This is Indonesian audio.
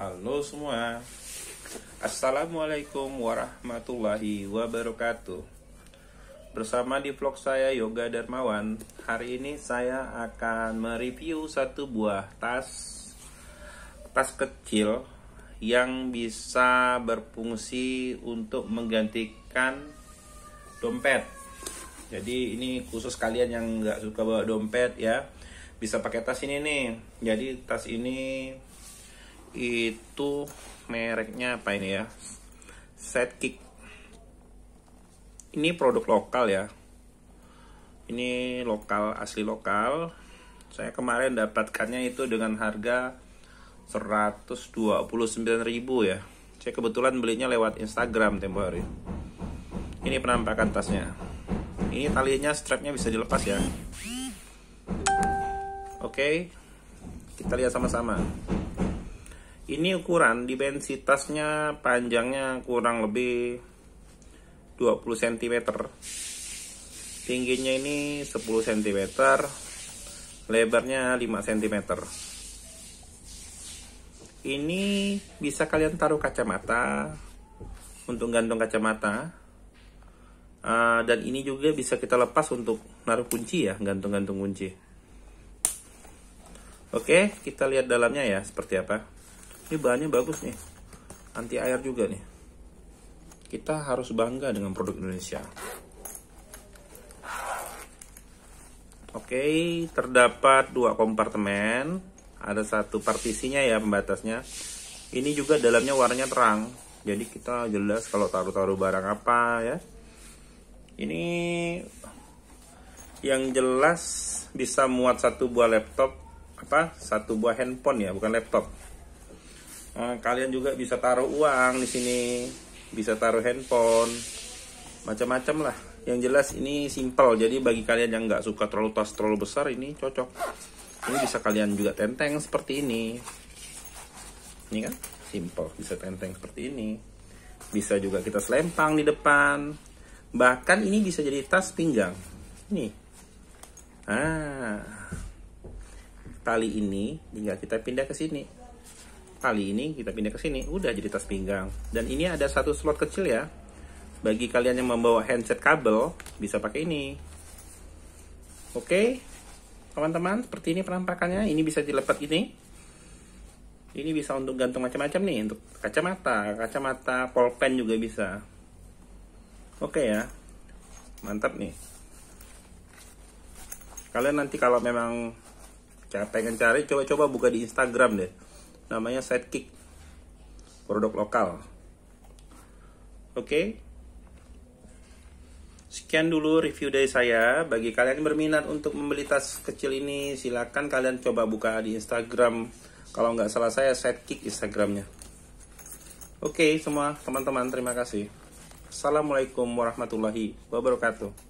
Halo semua Assalamualaikum warahmatullahi wabarakatuh Bersama di vlog saya Yoga Darmawan Hari ini saya akan mereview satu buah tas Tas kecil yang bisa berfungsi untuk menggantikan dompet jadi ini khusus kalian yang nggak suka bawa dompet ya bisa pakai tas ini nih jadi tas ini itu mereknya apa ini ya set kick ini produk lokal ya ini lokal asli lokal saya kemarin dapatkannya itu dengan harga 129.000 ya saya kebetulan belinya lewat Instagram tempo hari ini penampakan tasnya ini talinya strapnya bisa dilepas ya oke okay. kita lihat sama-sama ini ukuran dimensitasnya panjangnya kurang lebih 20 cm tingginya ini 10 cm lebarnya 5 cm ini bisa kalian taruh kacamata untuk gantung kacamata ah, dan ini juga bisa kita lepas untuk naruh kunci ya gantung-gantung kunci oke kita lihat dalamnya ya seperti apa ini bahannya bagus nih anti air juga nih kita harus bangga dengan produk Indonesia oke terdapat dua kompartemen ada satu partisinya ya pembatasnya ini juga dalamnya warnanya terang jadi kita jelas kalau taruh-taruh barang apa ya ini yang jelas bisa muat satu buah laptop apa satu buah handphone ya bukan laptop Eh, kalian juga bisa taruh uang di sini bisa taruh handphone macam-macam lah yang jelas ini simple jadi bagi kalian yang nggak suka terlalu tas terlalu besar ini cocok ini bisa kalian juga tenteng seperti ini ini kan simple bisa tenteng seperti ini bisa juga kita selempang di depan bahkan ini bisa jadi tas pinggang ini ah tali ini tinggal kita pindah ke sini tali ini kita pindah ke sini udah jadi tas pinggang dan ini ada satu slot kecil ya bagi kalian yang membawa handset kabel bisa pakai ini oke teman-teman seperti ini penampakannya ini bisa dilepet ini ini bisa untuk gantung macam-macam nih untuk kacamata kacamata polpen juga bisa oke ya mantap nih kalian nanti kalau memang pengen cari coba-coba buka di Instagram deh namanya Sidekick produk lokal oke okay? sekian dulu review dari saya bagi kalian yang berminat untuk membeli tas kecil ini silahkan kalian coba buka di Instagram kalau nggak salah saya Sidekick Instagramnya oke okay, semua teman-teman terima kasih Assalamualaikum warahmatullahi wabarakatuh